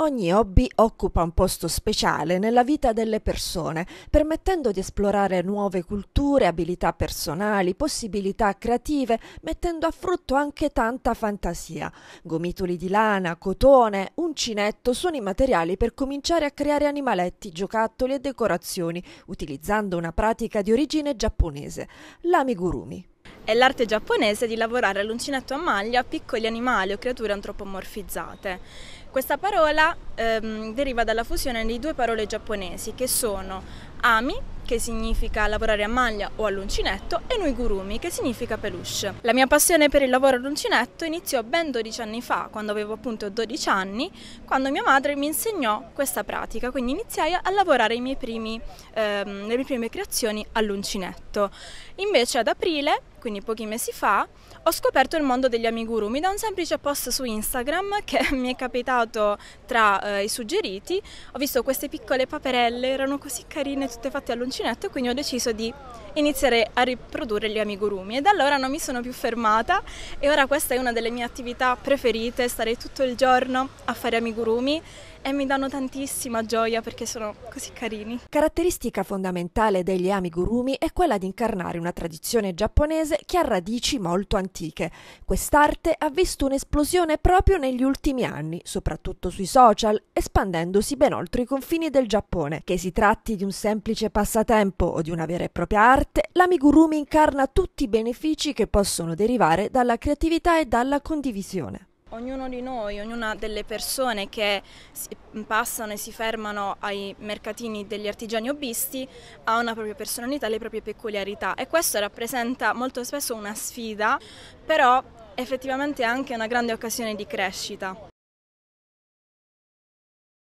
Ogni hobby occupa un posto speciale nella vita delle persone, permettendo di esplorare nuove culture, abilità personali, possibilità creative, mettendo a frutto anche tanta fantasia. Gomitoli di lana, cotone, uncinetto sono i materiali per cominciare a creare animaletti, giocattoli e decorazioni, utilizzando una pratica di origine giapponese, l'amigurumi. È l'arte giapponese di lavorare all'uncinetto a maglia piccoli animali o creature antropomorfizzate. Questa parola ehm, deriva dalla fusione di due parole giapponesi che sono ami, che significa lavorare a maglia o all'uncinetto, e Nuigurumi, che significa peluche. La mia passione per il lavoro all'uncinetto iniziò ben 12 anni fa, quando avevo appunto 12 anni, quando mia madre mi insegnò questa pratica, quindi iniziai a lavorare primi, ehm, le mie prime creazioni all'uncinetto. Invece ad aprile, quindi pochi mesi fa, ho scoperto il mondo degli amigurumi da un semplice post su Instagram che mi è capitato tra eh, i suggeriti. Ho visto queste piccole paperelle, erano così carine, tutte fatte all'uncinetto, quindi ho deciso di iniziare a riprodurre gli amigurumi e da allora non mi sono più fermata e ora questa è una delle mie attività preferite, stare tutto il giorno a fare amigurumi e mi danno tantissima gioia perché sono così carini. Caratteristica fondamentale degli amigurumi è quella di incarnare una tradizione giapponese che ha radici molto antiche. Quest'arte ha visto un'esplosione proprio negli ultimi anni, soprattutto sui social, espandendosi ben oltre i confini del Giappone. Che si tratti di un semplice passatempo o di una vera e propria arte, l'amigurumi incarna tutti i benefici che possono derivare dalla creatività e dalla condivisione. Ognuno di noi, ognuna delle persone che passano e si fermano ai mercatini degli artigiani hobbisti ha una propria personalità, le proprie peculiarità e questo rappresenta molto spesso una sfida, però effettivamente anche una grande occasione di crescita.